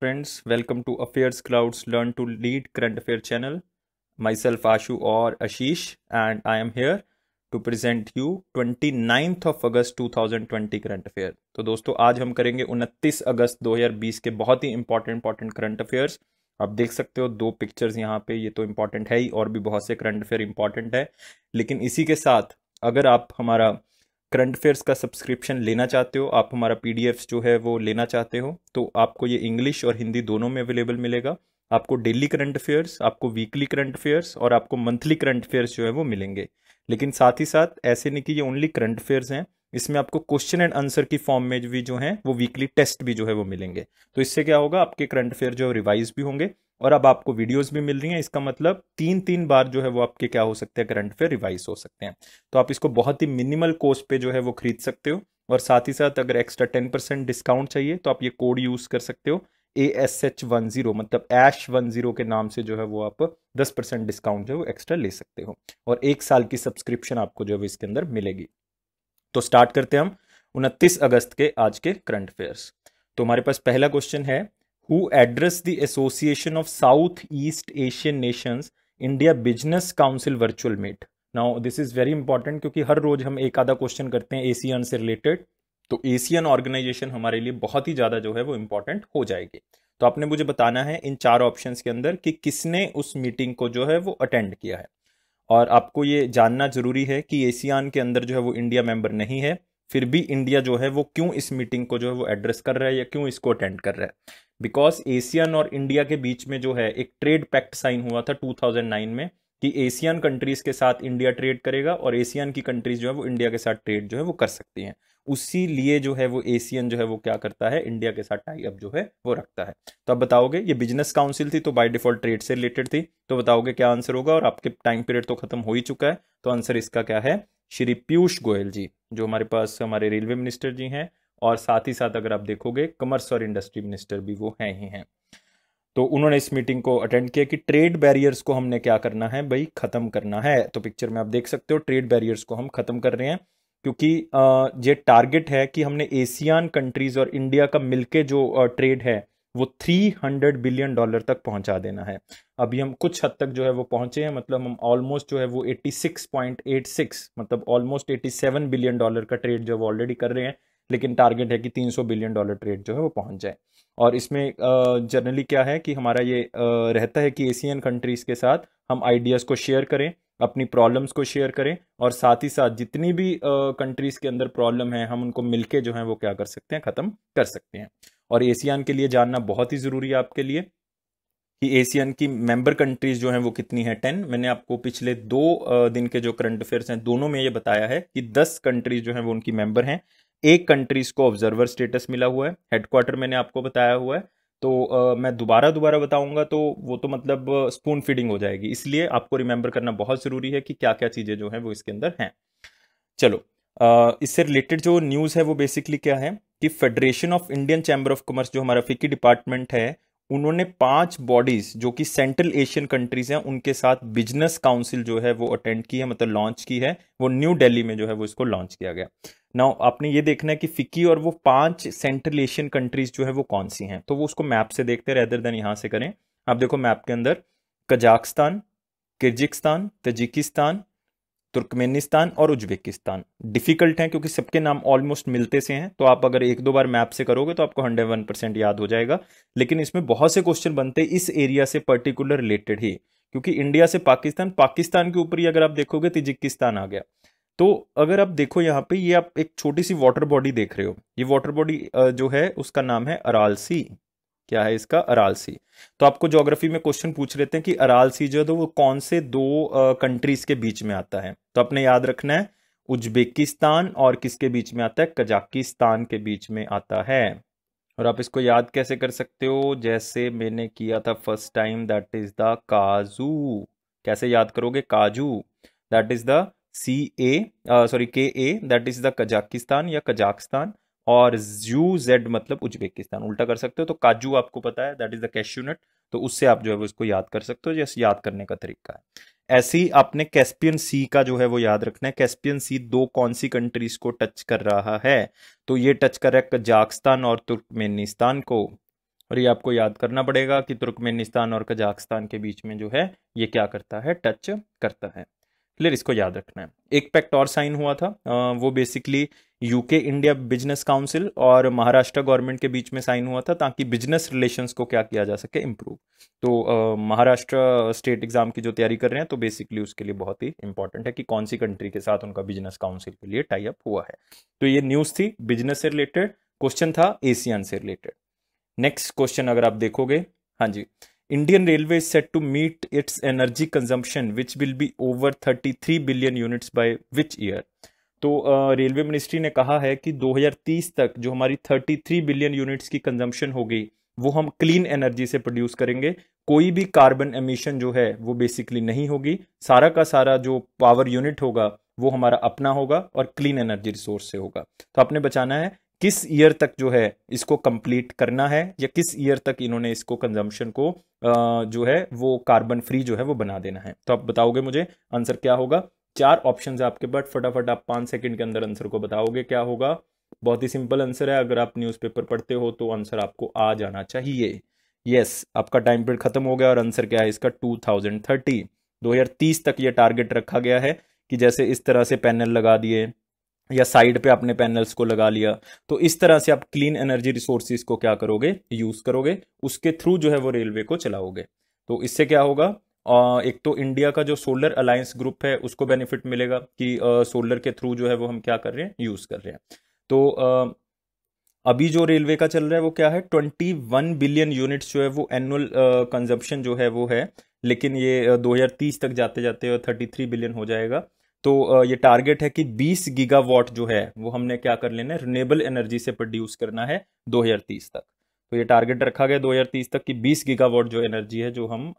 Friends welcome to affairs clouds learn to lead current affair channel myself Ashu और Ashish and I am here to present you twenty ninth of August two thousand twenty current affair तो दोस्तों आज हम करेंगे उनतीस अगस्त दो हज़ार बीस के बहुत ही इंपॉर्टेंट इंपॉर्टेंट करंट अफेयर्स आप देख सकते हो दो पिक्चर्स यहाँ पे ये तो इम्पॉर्टेंट है ही और भी बहुत से करंट अफेयर इंपॉर्टेंट है लेकिन इसी के साथ अगर आप हमारा करंट अफेयर्स का सब्सक्रिप्शन लेना चाहते हो आप हमारा पी जो है वो लेना चाहते हो तो आपको ये इंग्लिश और हिंदी दोनों में अवेलेबल मिलेगा आपको डेली करंट अफेयर्स आपको वीकली करंट अफेयर्स और आपको मंथली करंट अफेयर्स जो है वो मिलेंगे लेकिन साथ ही साथ ऐसे नहीं कि ये ओनली करंट अफेयर्स हैं इसमें आपको क्वेश्चन एंड आंसर की फॉर्म में भी जो है वो वीकली टेस्ट भी जो है वो मिलेंगे तो इससे क्या होगा आपके करंट अफेयर जो है रिवाइज भी होंगे और अब आपको वीडियोस भी मिल रही हैं इसका मतलब तीन तीन बार जो है वो आपके क्या हो सकते हैं करंट अफेयर रिवाइज हो सकते हैं तो आप इसको बहुत ही मिनिमल कोस्ट पे जो है वो खरीद सकते हो और साथ ही साथ अगर एक्स्ट्रा टेन परसेंट डिस्काउंट चाहिए तो आप ये कोड यूज़ कर सकते हो A S H one zero मतलब एश वन जीरो के नाम से जो है वो आप दस परसेंट डिस्काउंट जो है वो एक्स्ट्रा ले सकते हो और एक साल की सब्सक्रिप्शन आपको जो है वो इसके अंदर मिलेगी तो स्टार्ट करते हैं हम उनतीस अगस्त के आज के करंट अफेयर्स तो हमारे पास पहला क्वेश्चन है who address the association of South East Asian nations India business council virtual meet now this is very important क्योंकि हर रोज हम एक आधा क्वेश्चन करते हैं एशियन से रिलेटेड तो एशियन ऑर्गेनाइजेशन हमारे लिए बहुत ही ज़्यादा जो है वो इंपॉर्टेंट हो जाएगी तो आपने मुझे बताना है इन चार ऑप्शन के अंदर कि किसने उस मीटिंग को जो है वो अटेंड किया है और आपको ये जानना ज़रूरी है कि एशियान के अंदर जो है वो इंडिया मेंबर नहीं है फिर भी इंडिया जो है वो क्यों इस मीटिंग को जो है वो एड्रेस कर रहा है या क्यों इसको अटेंड कर रहा है बिकॉज एशियन और इंडिया के बीच में जो है एक ट्रेड पैक्ट साइन हुआ था 2009 में कि एशियन कंट्रीज़ के साथ इंडिया ट्रेड करेगा और एशियन की कंट्रीज़ जो है वो इंडिया के साथ ट्रेड जो है वो कर सकती हैं उसी लिए जो है वो एशियन जो है वो क्या करता है इंडिया के साथ टाई अप जो है वो रखता है तो आप बताओगे ये बिजनेस काउंसिल थी तो बाय डिफॉल्ट ट्रेड से रिलेटेड थी तो बताओगे क्या आंसर होगा और आपके टाइम पीरियड तो खत्म हो ही चुका है तो आंसर इसका क्या है श्री पीयूष गोयल जी जो हमारे पास हमारे रेलवे मिनिस्टर जी हैं और साथ ही साथ अगर आप देखोगे कमर्स और इंडस्ट्री मिनिस्टर भी वो हैं ही हैं तो उन्होंने इस मीटिंग को अटेंड किया कि ट्रेड बैरियर्स को हमने क्या करना है भाई ख़त्म करना है तो पिक्चर में आप देख सकते हो ट्रेड बैरियर्स को हम ख़त्म कर रहे हैं क्योंकि ये टारगेट है कि हमने एशियान कंट्रीज और इंडिया का मिलके जो ट्रेड है वो 300 बिलियन डॉलर तक पहुंचा देना है अभी हम कुछ हद तक जो है वो पहुंचे हैं मतलब हम ऑलमोस्ट जो है वो 86.86 मतलब ऑलमोस्ट 87 बिलियन डॉलर का ट्रेड जो है वो ऑलरेडी कर रहे हैं लेकिन टारगेट है कि 300 बिलियन डॉलर ट्रेड जो है वो पहुंच जाए और इसमें जनरली क्या है कि हमारा ये रहता है कि एशियन कंट्रीज़ के साथ हम आइडियाज़ को शेयर करें अपनी प्रॉब्लम्स को शेयर करें और साथ ही साथ जितनी भी कंट्रीज़ के अंदर प्रॉब्लम है हम उनको मिलके जो है वो क्या कर सकते हैं ख़त्म कर सकते हैं और एशियान के लिए जानना बहुत ही ज़रूरी है आपके लिए कि एशियन की मेंबर कंट्रीज जो हैं वो कितनी है टेन मैंने आपको पिछले दो दिन के जो करंट अफेयर्स हैं दोनों में ये बताया है कि दस कंट्रीज जो हैं वो उनकी मेंबर हैं एक कंट्रीज को ऑब्जर्वर स्टेटस मिला हुआ है हेडक्वार्टर मैंने आपको बताया हुआ है तो आ, मैं दोबारा दोबारा बताऊंगा तो वो तो मतलब स्पून फीडिंग हो जाएगी इसलिए आपको रिमेंबर करना बहुत ज़रूरी है कि क्या क्या चीज़ें जो हैं वो इसके अंदर हैं चलो आ, इससे रिलेटेड जो न्यूज़ है वो बेसिकली क्या है कि federation of Indian chamber of commerce जो हमारा फिक्की डिपार्टमेंट e है उन्होंने पांच बॉडीज जो कि सेंट्रल एशियन कंट्रीज हैं उनके साथ बिजनेस काउंसिल जो है वो अटेंड की है मतलब लॉन्च की है वो न्यू दिल्ली में जो है वो इसको लॉन्च किया गया नाउ आपने ये देखना है कि फिक्की और वो पांच सेंट्रल एशियन कंट्रीज जो है वो कौन सी हैं तो वो उसको मैप से देखते हैं रेदर देन यहाँ से करें आप देखो मैप के अंदर कजाकिस्तान किर्जिकस्तान तजिकिस्तान तुर्कमेनिस्तान और उज्बेकिस्तान डिफिकल्ट हैं क्योंकि सबके नाम ऑलमोस्ट मिलते से हैं तो आप अगर एक दो बार मैप से करोगे तो आपको हंड्रेड वन परसेंट याद हो जाएगा लेकिन इसमें बहुत से क्वेश्चन बनते हैं इस एरिया से पर्टिकुलर रिलेटेड ही क्योंकि इंडिया से पाकिस्तान पाकिस्तान के ऊपर ही अगर आप देखोगे तजिकिस्तान आ गया तो अगर आप देखो यहाँ पे ये आप एक छोटी सी वाटर बॉडी देख रहे हो ये वाटर बॉडी जो है उसका नाम है अरालसी क्या है इसका अराल सी तो आपको ज्योग्राफी में क्वेश्चन पूछ लेते हैं कि अराल सी जो है तो वो कौन से दो कंट्रीज के बीच में आता है तो आपने याद रखना है उज्बेकिस्तान और किसके बीच में आता है कजाकिस्तान के बीच में आता है और आप इसको याद कैसे कर सकते हो जैसे मैंने किया था first time that is the काजू कैसे याद करोगे काजू that is the C A sorry K A that is the Kazakhstan या कजाकिस्तान और जू जेड मतलब उज्बेकिस्तान उल्टा कर सकते हो तो काजू आपको पता है दैट इज द कैश्यूनट तो उससे आप जो है वो इसको याद कर सकते हो जैसे याद करने का तरीका है ऐसे ही आपने कैस्पियन सी का जो है वो याद रखना है कैस्पियन सी दो कौन सी कंट्रीज को टच कर रहा है तो ये टच कर रहा है कजाकिस्तान और तुर्कमेनिस्तान को और ये आपको याद करना पड़ेगा कि तुर्कमेनिस्तान और कजाकिस्तान के बीच में जो है ये क्या करता है टच करता है क्लियर इसको याद रखना है एक पैक्ट और साइन हुआ था वो basically UK India business council और महाराष्ट्र गवर्नमेंट के बीच में साइन हुआ था ताकि बिजनेस रिलेशंस को क्या किया जा सके इम्प्रूव तो महाराष्ट्र स्टेट एग्जाम की जो तैयारी कर रहे हैं तो बेसिकली उसके लिए बहुत ही इंपॉर्टेंट है कि कौन सी कंट्री के साथ उनका बिजनेस काउंसिल के लिए टाई अप हुआ है तो ये न्यूज़ थी बिजनेस से रिलेटेड क्वेश्चन था एशियन से रिलेटेड नेक्स्ट क्वेश्चन अगर आप देखोगे हाँ जी Indian Railway is set to meet its energy consumption, which will be over 33 billion units by which year? तो रेलवे uh, मिनिस्ट्री ने कहा है कि 2030 तक जो हमारी 33 बिलियन यूनिट्स की कंजम्पशन होगी वो हम क्लीन एनर्जी से प्रोड्यूस करेंगे कोई भी कार्बन एमिशन जो है वो बेसिकली नहीं होगी सारा का सारा जो पावर यूनिट होगा वो हमारा अपना होगा और क्लीन एनर्जी रिसोर्स से होगा तो आपने बचाना है किस ईयर तक जो है इसको कंप्लीट करना है या किस ईयर तक इन्होंने इसको कंजम्पशन को जो है वो कार्बन फ्री जो है वो बना देना है तो आप बताओगे मुझे आंसर क्या होगा चार ऑप्शन है आपके पास फटाफट आप पाँच सेकंड के अंदर आंसर को बताओगे क्या होगा बहुत ही सिंपल आंसर है अगर आप न्यूज़पेपर पढ़ते हो तो आंसर आपको आ जाना चाहिए यस आपका टाइम पीरियड खत्म हो गया और आंसर क्या है इसका 2030 2030 तक ये टारगेट रखा गया है कि जैसे इस तरह से पैनल लगा दिए या साइड पे आपने पैनल्स को लगा लिया तो इस तरह से आप क्लीन एनर्जी रिसोर्सिस को क्या करोगे यूज़ करोगे उसके थ्रू जो है वो रेलवे को चलाओगे तो इससे क्या होगा एक तो इंडिया का जो सोलर अलायंस ग्रुप है उसको बेनिफिट मिलेगा कि सोलर के थ्रू जो है वो हम क्या कर रहे हैं यूज़ कर रहे हैं तो अभी जो रेलवे का चल रहा है वो क्या है ट्वेंटी वन बिलियन यूनिट्स जो है वो एनुअल कंजन जो है वो है लेकिन ये 2030 तक जाते जाते थर्टी थ्री बिलियन हो जाएगा तो ये टारगेट है कि 20 गीगावाट जो है वो हमने क्या कर लेना है रिनेबल एनर्जी से प्रोड्यूस करना है 2030 तक तो ये टारगेट रखा गया 2030 तक कि 20 गीगावाट जो एनर्जी है जो हम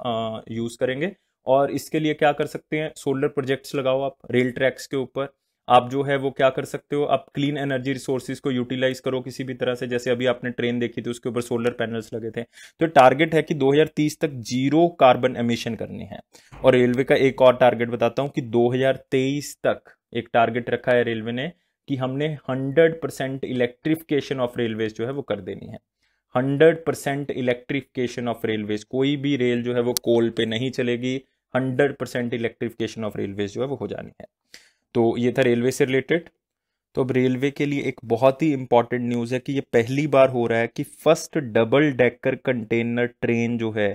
यूज़ करेंगे और इसके लिए क्या कर सकते हैं सोलर प्रोजेक्ट्स लगाओ आप रेल ट्रैक्स के ऊपर आप जो है वो क्या कर सकते हो आप क्लीन एनर्जी रिसोर्सेज को यूटिलाइज करो किसी भी तरह से जैसे अभी आपने ट्रेन देखी थी उसके ऊपर सोलर पैनल्स लगे थे तो टारगेट है कि 2030 तक जीरो कार्बन एमिशन करनी है और रेलवे का एक और टारगेट बताता हूँ कि 2023 तक एक टारगेट रखा है रेलवे ने कि हमने hundred percent electrification of railways जो है वो कर देनी है 100 परसेंट इलेक्ट्रिफिकेशन ऑफ रेलवेज कोई भी रेल जो है वो कोल पे नहीं चलेगी 100 परसेंट इलेक्ट्रिफिकेशन ऑफ रेलवेज जो है वो हो जानी है तो ये था रेलवे से रिलेटेड तो अब रेलवे के लिए एक बहुत ही इंपॉर्टेंट न्यूज़ है कि ये पहली बार हो रहा है कि first double decker container train जो है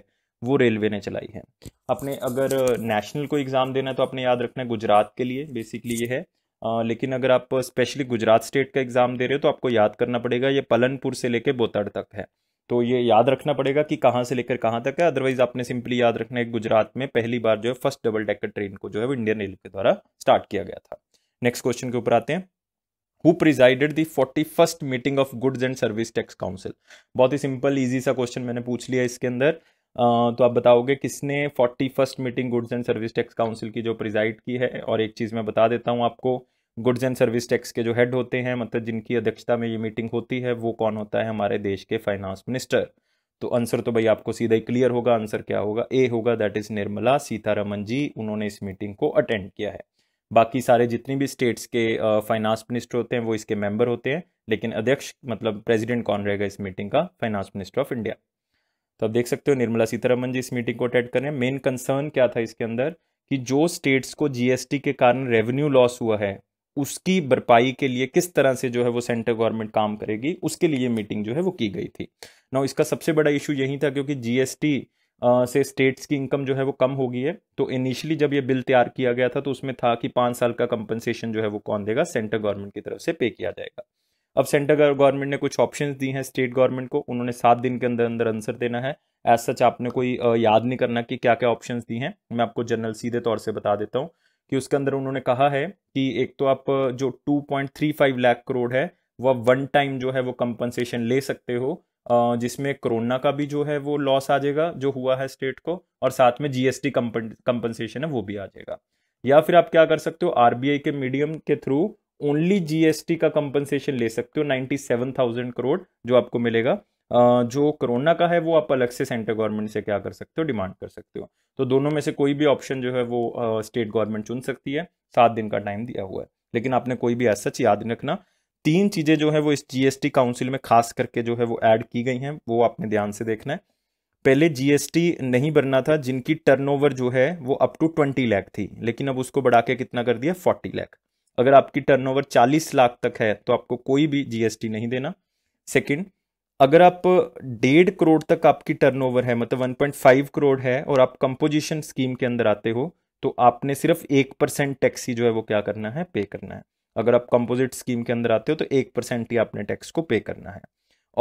वो रेलवे ने चलाई है अपने अगर नेशनल uh, को एग्ज़ाम देना है तो अपने याद रखना है गुजरात के लिए बेसिकली ये है आ, uh, लेकिन अगर आप स्पेशली गुजरात स्टेट का एग्ज़ाम दे रहे हो तो आपको याद करना पड़ेगा ये पलनपुर से लेके बोतड़ तक है तो ये याद रखना पड़ेगा कि कहाँ से लेकर कहाँ तक है अदरवाइज आपने सिंपली याद रखना है गुजरात में पहली बार जो है फर्स्ट डबल डेकर ट्रेन को जो है वो इंडियन रेलवे के द्वारा स्टार्ट किया गया था नेक्स्ट क्वेश्चन के ऊपर आते हैं who presided the forty first meeting of goods and service tax council बहुत ही सिंपल ईजी सा क्वेश्चन मैंने पूछ लिया इसके अंदर तो आप बताओगे किसने forty first meeting goods and service tax council की जो प्रिजाइड की है और एक चीज़ मैं बता देता हूँ आपको गुड्स एंड सर्विस टैक्स के जो हेड होते हैं मतलब जिनकी अध्यक्षता में ये मीटिंग होती है वो कौन होता है हमारे देश के फाइनेंस मिनिस्टर तो आंसर तो भाई आपको सीधा ही क्लियर होगा आंसर क्या होगा ए होगा दैट इज़ निर्मला सीतारमन जी उन्होंने इस मीटिंग को अटेंड किया है बाकी सारे जितने भी स्टेट्स के फाइनेंस मिनिस्टर होते हैं वो इसके मेंबर होते हैं लेकिन अध्यक्ष मतलब प्रेसिडेंट कौन रहेगा इस मीटिंग का फाइनेंस मिनिस्टर ऑफ इंडिया तो आप देख सकते हो निर्मला सीतारमन जी इस मीटिंग को अटेंड कर रहे हैं मेन कंसर्न क्या था इसके अंदर कि जो स्टेट्स को जीएसटी के कारण रेवेन्यू लॉस हुआ है उसकी भरपाई के लिए किस तरह से जो है वो सेंट्रल गवर्नमेंट काम करेगी उसके लिए मीटिंग जो है वो की गई थी ना इसका सबसे बड़ा इशू यही था क्योंकि जीएसटी से स्टेट्स की इनकम जो है वो कम हो गई है तो इनिशियली जब ये बिल तैयार किया गया था तो उसमें था कि पाँच साल का कंपनसेशन जो है वो कौन देगा सेंट्रल गवर्नमेंट की तरफ से पे किया जाएगा अब सेंट्रल गवर्नमेंट ने कुछ ऑप्शन दी हैं स्टेट गवर्नमेंट को उन्होंने सात दिन के अंदर अंदर आंसर देना है एज सच आपने कोई याद नहीं करना कि क्या क्या ऑप्शन दी हैं मैं आपको जनरल सीधे तौर से बता देता हूँ कि उसके अंदर उन्होंने कहा है कि एक तो आप जो 2.35 लाख करोड़ है वो वन टाइम जो है वो कंपनसेशन ले सकते हो जिसमें कोरोना का भी जो है वो लॉस आ जाएगा जो हुआ है स्टेट को और साथ में जीएसटी कंपनसेशन है वो भी आ जाएगा या फिर आप क्या कर सकते हो आरबीआई के मीडियम के थ्रू ओनली जीएसटी का कंपनसेशन ले सकते हो थाउजेंड करोड़ जो आपको मिलेगा जो कोरोना का है वो आप अलग से सेंट्रल गवर्नमेंट से क्या कर सकते हो डिमांड कर सकते हो तो दोनों में से कोई भी ऑप्शन जो है वो स्टेट गवर्नमेंट चुन सकती है सात दिन का टाइम दिया हुआ है लेकिन आपने कोई भी ऐसा याद रखना तीन चीज़ें जो है वो इस जीएसटी काउंसिल में खास करके जो है वो ऐड की गई हैं वो आपने ध्यान से देखना है पहले जीएसटी नहीं बनना था जिनकी टर्नओवर जो है वो अप टू ट्वेंटी लाख थी लेकिन अब उसको बढ़ा के कितना कर दिया फोर्टी लाख अगर आपकी टर्नओवर चालीस लाख तक है तो आपको कोई भी जीएसटी नहीं देना सेकंड अगर आप डेढ़ करोड़ तक आपकी टर्नओवर है मतलब 1.5 करोड़ है और आप कंपोजिशन स्कीम के अंदर आते हो तो आपने सिर्फ एक परसेंट टैक्स ही जो है वो क्या करना है पे करना है अगर आप कंपोजिट स्कीम के अंदर आते हो तो एक परसेंट ही आपने टैक्स को पे करना है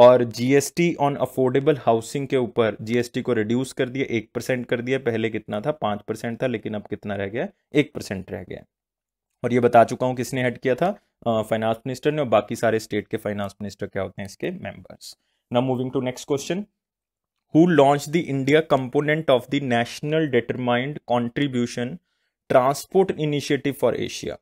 और जीएसटी ऑन अफोर्डेबल हाउसिंग के ऊपर जीएसटी को रिड्यूस कर दिया एक परसेंट कर दिया पहले कितना था पांच परसेंट था लेकिन अब कितना रह गया एक परसेंट रह गया और ये बता चुका हूं किसने हट किया था फाइनेंस uh, मिनिस्टर ने और बाकी सारे स्टेट के फाइनेंस मिनिस्टर क्या होते हैं इसके members now moving to next question who launch the India component of the national determined contribution transport initiative for Asia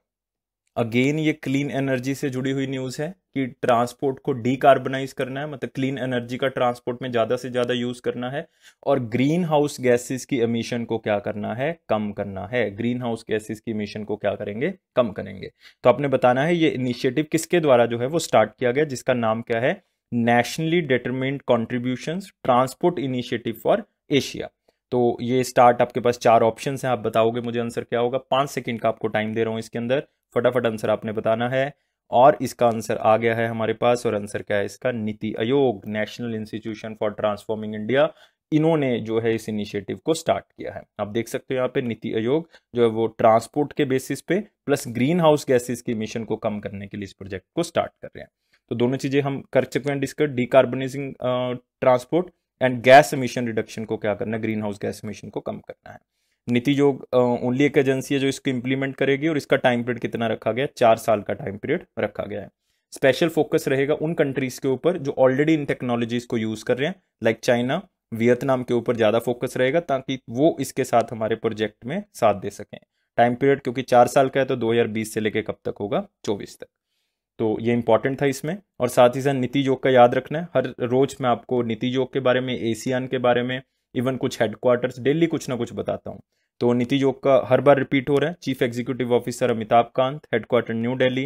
again ये क्लीन एनर्जी से जुड़ी हुई न्यूज़ है कि ट्रांसपोर्ट को डीकार्बनाइज करना है मतलब क्लीन एनर्जी का ट्रांसपोर्ट में ज़्यादा से ज़्यादा यूज़ करना है और ग्रीन हाउस गैसेस की अमीशन को क्या करना है कम करना है ग्रीन हाउस गैसेस की अमीशन को क्या करेंगे कम करेंगे तो आपने बताना है ये इनिशिएटिव किसके द्वारा जो है वो स्टार्ट किया गया जिसका नाम क्या है nationally determined contribution transport initiative for Asia तो ये स्टार्ट आपके पास चार ऑप्शन हैं आप बताओगे मुझे आंसर क्या होगा पाँच सेकंड का आपको टाइम दे रहा हूँ इसके अंदर फटाफट आंसर आपने बताना है और इसका आंसर आ गया है हमारे पास और आंसर क्या है इसका Niti Aayog national institution for transforming India इन्होंने जो है इस इनिशिएटिव को स्टार्ट किया है आप देख सकते हो यहाँ पे नीति आयोग जो है वो ट्रांसपोर्ट के बेसिस पे प्लस ग्रीन हाउस गैसेस के मिशन को कम करने के लिए इस प्रोजेक्ट को स्टार्ट कर रहे हैं तो दोनों चीजें हम कर चुके हैं discuss decarbonising transport and gas emission reduction को क्या करना है ग्रीन हाउस गैस मिशन को कम करना है नीति योग ओनली एक एजेंसी है जो इसको इम्प्लीमेंट करेगी और इसका टाइम पीरियड कितना रखा गया है चार साल का टाइम पीरियड रखा गया है स्पेशल फोकस रहेगा उन कंट्रीज के ऊपर जो ऑलरेडी इन टेक्नोलॉजीज को यूज़ कर रहे हैं लाइक चाइना वियतनाम के ऊपर ज़्यादा फोकस रहेगा ताकि वो इसके साथ हमारे प्रोजेक्ट में साथ दे सकें टाइम पीरियड क्योंकि चार साल का है तो 2020 से लेकर कब तक होगा 24 तक तो ये इंपॉर्टेंट था इसमें और साथ ही साथ नीति योग का याद रखना है हर रोज मैं आपको नीति योग के बारे में एशियान के बारे में इवन कुछ हेडक्वार्टर्स डेली कुछ ना कुछ बताता हूँ तो नीति योग का हर बार रिपीट हो रहा है chief executive officer Amitabh Kant headquarter new Delhi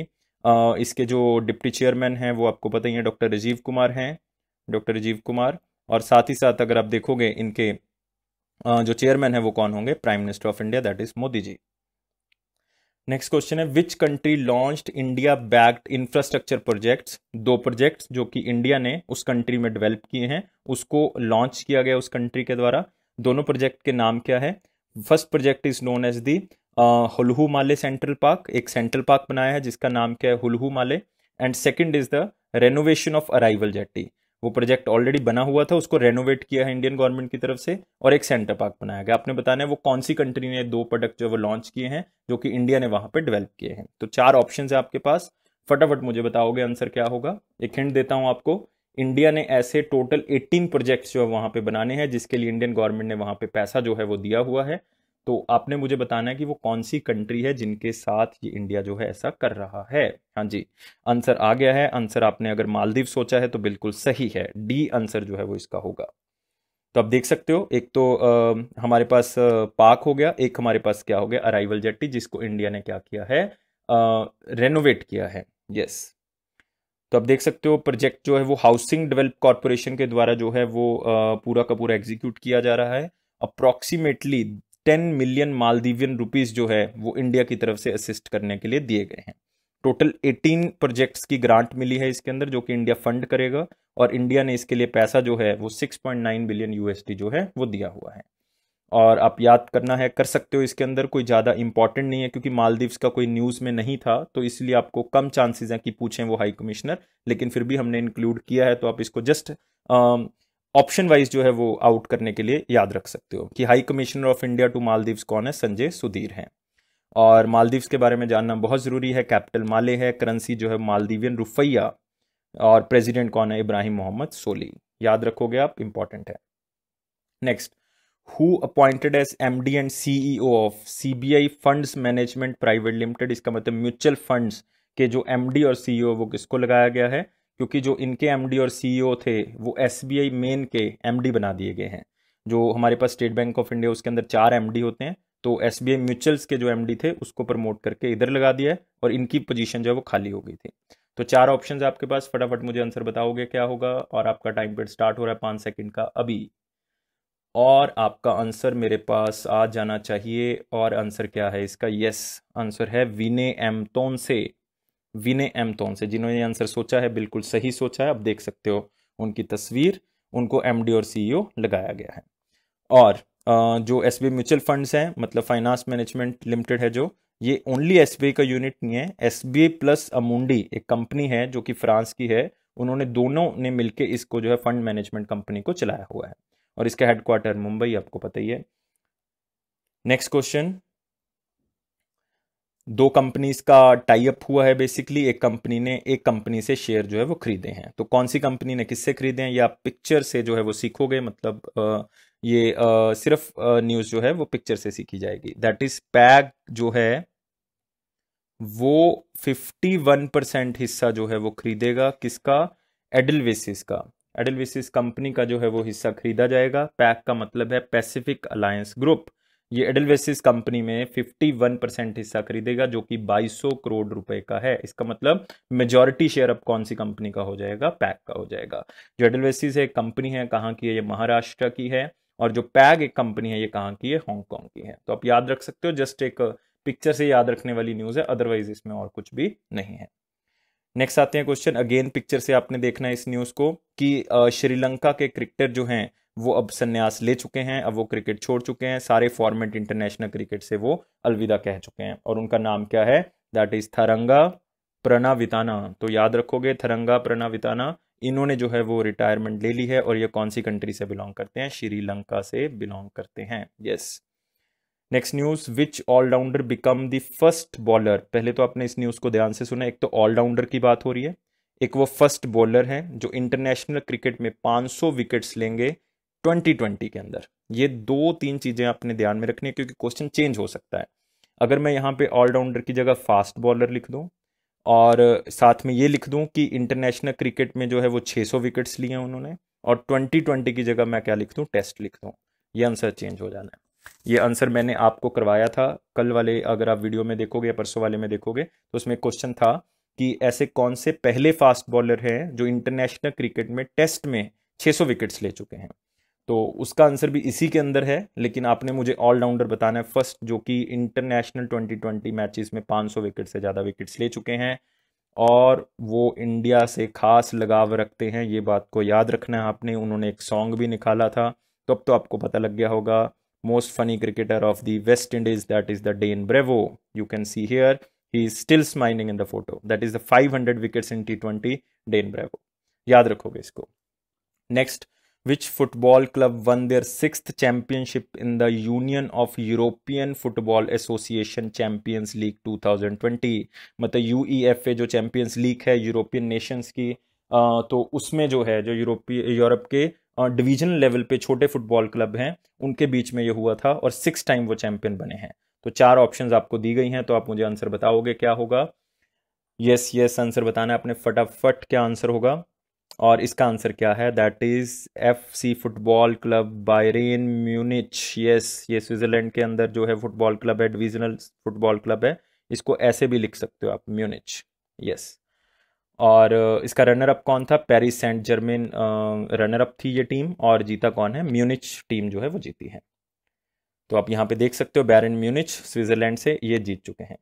इसके जो डिप्टी चेयरमैन हैं वो आपको पता ही है डॉक्टर राजीव कुमार हैं डॉक्टर राजीव कुमार और साथ ही साथ अगर आप देखोगे इनके जो चेयरमैन है वो कौन होंगे prime minister of India that is Modi ji next question है which country launched India backed infrastructure projects दो प्रोजेक्ट्स जो कि इंडिया ने उस कंट्री में डेवलप किए हैं उसको लॉन्च किया गया उस कंट्री के द्वारा दोनों प्रोजेक्ट के नाम क्या है first project is known as the Hulhumale central park एक सेंट्रल पार्क बनाया है जिसका नाम क्या है Hulhumale and second is the renovation of arrival jetty वो प्रोजेक्ट ऑलरेडी बना हुआ था उसको रेनोवेट किया है इंडियन गवर्नमेंट की तरफ से और एक सेंटर पार्क बनाया गया आपने बताना है वो कौन सी कंट्री ने दो प्रोडक्ट जो वो लॉन्च किए हैं जो कि इंडिया ने वहां पर डेवलप किए हैं तो चार ऑप्शन है आपके पास फटाफट मुझे बताओगे आंसर क्या होगा एक हिंट देता हूँ आपको इंडिया ने ऐसे टोटल 18 प्रोजेक्ट्स जो है वहां पे बनाने हैं जिसके लिए इंडियन गवर्नमेंट ने वहां पे पैसा जो है वो दिया हुआ है तो आपने मुझे बताना है कि वो कौन सी कंट्री है जिनके साथ ये इंडिया जो है ऐसा कर रहा है हाँ जी आंसर आ गया है आंसर आपने अगर मालदीव सोचा है तो बिल्कुल सही है डी आंसर जो है वो इसका होगा तो आप देख सकते हो एक तो आ, हमारे पास पाक हो गया एक हमारे पास क्या हो गया अराइवल जेट्टी जिसको इंडिया ने क्या किया है रेनोवेट किया है यस तो आप देख सकते हो प्रोजेक्ट जो है वो हाउसिंग डेवलप कॉरपोरेशन के द्वारा जो है वो आ, पूरा का पूरा एग्जीक्यूट किया जा रहा है approximately ten million Maldivian rupees जो है वो इंडिया की तरफ से असिस्ट करने के लिए दिए गए हैं टोटल 18 प्रोजेक्ट्स की ग्रांट मिली है इसके अंदर जो कि इंडिया फंड करेगा और इंडिया ने इसके लिए पैसा जो है वो 6.9 बिलियन यूएसडी जो है वो दिया हुआ है और आप याद करना है कर सकते हो इसके अंदर कोई ज़्यादा इंपॉर्टेंट नहीं है क्योंकि मालदीव्स का कोई न्यूज़ में नहीं था तो इसलिए आपको कम चांसेस हैं कि पूछें वो हाई कमिश्नर लेकिन फिर भी हमने इंक्लूड किया है तो आप इसको जस्ट ऑप्शन वाइज जो है वो आउट करने के लिए याद रख सकते हो कि high commissioner of India to Maldives कौन है संजय सुधीर हैं और मालदीव्स के बारे में जानना बहुत ज़रूरी है कैपिटल माले है करेंसी जो है मालदीवियन रुफैया और प्रेसिडेंट कौन है इब्राहिम मोहम्मद सोली याद रखोगे आप इंपॉर्टेंट है next who appointed as M D and CEO of SBI funds management private limited इसका मतलब म्यूचुअल फंड्स के जो डी और सीईओ e वो किसको लगाया गया है क्योंकि जो इनके एमडी और सीईओ e थे वो एसबीआई मेन के एमडी बना दिए गए हैं जो हमारे पास स्टेट बैंक ऑफ इंडिया उसके अंदर चार एमडी होते हैं तो एस बी म्यूचुअल्स के जो एम थे उसको प्रमोट करके इधर लगा दिया है और इनकी पोजीशन जो है वो खाली हो गई थी तो चार ऑप्शंस आपके पास फटाफट मुझे आंसर बताओगे क्या होगा और आपका टाइम पीरियड स्टार्ट हो रहा है पाँच सेकंड का अभी और आपका आंसर मेरे पास आ जाना चाहिए और आंसर क्या है इसका यस आंसर है विने एमतोन से विनय एम तो से जिन्होंने आंसर सोचा है बिल्कुल सही सोचा है आप देख सकते हो उनकी तस्वीर उनको एमडी और सीईओ e लगाया गया है और जो एस बी म्यूचुअल फंड्स हैं मतलब फाइनेंस मैनेजमेंट लिमिटेड है जो ये ओनली एस का यूनिट नहीं है एस प्लस अमुंडी एक कंपनी है जो कि फ्रांस की है उन्होंने दोनों ने मिलकर इसको जो है फंड मैनेजमेंट कंपनी को चलाया हुआ है और इसका हेडक्वार्टर मुंबई आपको पता ही है नेक्स्ट क्वेश्चन दो कंपनीज का टाई अप हुआ है बेसिकली एक कंपनी ने एक कंपनी से शेयर जो है वो खरीदे हैं तो कौन सी कंपनी ने किससे खरीदे हैं या आप पिक्चर से जो है वो सीखोगे मतलब ये सिर्फ न्यूज़ जो है वो पिक्चर से सीखी जाएगी दैट इज पैग जो है वो फिफ्टी वन परसेंट हिस्सा जो है वो खरीदेगा किसका एडलवेसिस का एडलवेसिस कंपनी का जो है वो हिस्सा खरीदा जाएगा पैक का मतलब है पैसिफिक अलायंस ग्रुप ये एडलवेसिस कंपनी में 51 परसेंट हिस्सा खरीदेगा जो कि 2200 करोड़ रुपए का है इसका मतलब मेजोरिटी शेयर अब कौन सी कंपनी का हो जाएगा पैक का हो जाएगा जो एडलवेसिस एक कंपनी है कहाँ की है ये महाराष्ट्र की है और जो पैग एक कंपनी है ये कहाँ की है हांगकॉन्ग की है तो आप याद रख सकते हो जस्ट एक पिक्चर से याद रखने वाली न्यूज़ है अदरवाइज इसमें और कुछ भी नहीं है नेक्स्ट आते हैं क्वेश्चन अगेन पिक्चर से आपने देखना है इस न्यूज़ को कि श्रीलंका के क्रिकेटर जो हैं वो अब संन्यास ले चुके हैं अब वो क्रिकेट छोड़ चुके हैं सारे फॉर्मेट इंटरनेशनल क्रिकेट से वो अलविदा कह चुके हैं और उनका नाम क्या है दैट इज़ थरंगा प्रणाविताना तो याद रखोगे थरंगा प्रणाविताना इन्होंने जो है वो रिटायरमेंट ले ली है और ये कौन सी कंट्री से बिलोंग करते हैं श्रीलंका से बिलोंग करते हैं yes next news which all-rounder become the first bowler पहले तो आपने इस न्यूज़ को ध्यान से सुना एक तो ऑलराउंडर की बात हो रही है एक वो फर्स्ट बॉलर है जो इंटरनेशनल क्रिकेट में 500 विकेट्स लेंगे 2020 के अंदर ये दो तीन चीज़ें आपने ध्यान में रखनी है क्योंकि क्वेश्चन चेंज हो सकता है अगर मैं यहाँ पे ऑलराउंडर की जगह फास्ट बॉलर लिख दूँ और साथ में ये लिख दूँ कि इंटरनेशनल क्रिकेट में जो है वो 600 विकेट्स लिए हैं उन्होंने और 2020 की जगह मैं क्या लिख दूँ टेस्ट लिख दूँ ये आंसर चेंज हो जाना है ये आंसर मैंने आपको करवाया था कल वाले अगर आप वीडियो में देखोगे या परसों वाले में देखोगे तो उसमें क्वेश्चन था कि ऐसे कौन से पहले फास्ट बॉलर हैं जो इंटरनेशनल क्रिकेट में टेस्ट में 600 विकेट्स ले चुके हैं तो उसका आंसर भी इसी के अंदर है लेकिन आपने मुझे ऑलराउंडर बताना है फर्स्ट जो कि इंटरनेशनल 2020 मैचेस में 500 विकेट से ज़्यादा विकेट्स ले चुके हैं और वो इंडिया से खास लगाव रखते हैं ये बात को याद रखना है आपने उन्होंने एक सॉन्ग भी निकाला था तो अब तो आपको पता लग गया होगा most funny cricketer of the West Indies that is the Dwayne Bravo you can see here he is still smiling in the photo that is the five hundred wickets in T twenty Dwayne Bravo याद रखोगे इसको next which football club won their sixth championship in the Union of European Football Association Champions League 2020 मतलब U e जो Champions League है European nations की आ, तो उसमें जो है जो यूरोपीय यूरोप के डिवीजन लेवल पे छोटे फुटबॉल क्लब हैं उनके बीच में ये हुआ था और सिक्स टाइम वो चैंपियन बने हैं तो चार ऑप्शंस आपको दी गई हैं तो आप मुझे आंसर बताओगे क्या होगा यस यस आंसर बताना अपने फटाफट क्या आंसर होगा और इसका आंसर क्या है that is F C football club Bayern Munich yes ये स्विट्ज़रलैंड के अंदर जो है फुटबॉल क्लब है डिविजनल फुटबॉल क्लब है इसको ऐसे भी लिख सकते हो आप म्यूनिच यस और इसका रनर अप कौन था Paris Saint Germain runner up थी ये टीम और जीता कौन है म्यूनिच टीम जो है वो जीती है तो आप यहाँ पे देख सकते हो बैरन म्यूनिच स्विट्ज़रलैंड से ये जीत चुके हैं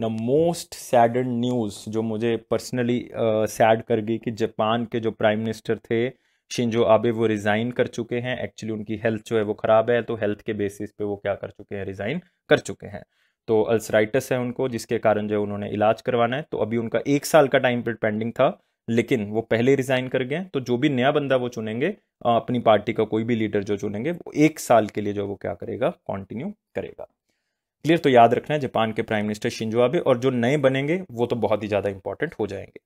द मोस्ट सैडन न्यूज़ जो मुझे पर्सनली सैड uh, कर गई कि जापान के जो प्राइम मिनिस्टर थे शिंजो आबे वो रिज़ाइन कर चुके हैं एक्चुअली उनकी हेल्थ जो है वो ख़राब है तो हेल्थ के बेसिस पे वो क्या कर चुके हैं रिज़ाइन कर चुके हैं तो अल्सराइटस है उनको जिसके कारण जो है उन्होंने इलाज करवाना है तो अभी उनका एक साल का टाइम पीरियड पेंडिंग था लेकिन वो पहले रिज़ाइन कर गए तो जो भी नया बंदा वो चुनेंगे अपनी पार्टी का कोई भी लीडर जो चुनेंगे वो एक साल के लिए जो वो क्या करेगा कंटिन्यू करेगा क्लियर तो याद रखना है जापान के प्राइम मिनिस्टर शिंजो आबे और जो नए बनेंगे वो तो बहुत ही ज़्यादा इंपॉर्टेंट हो जाएंगे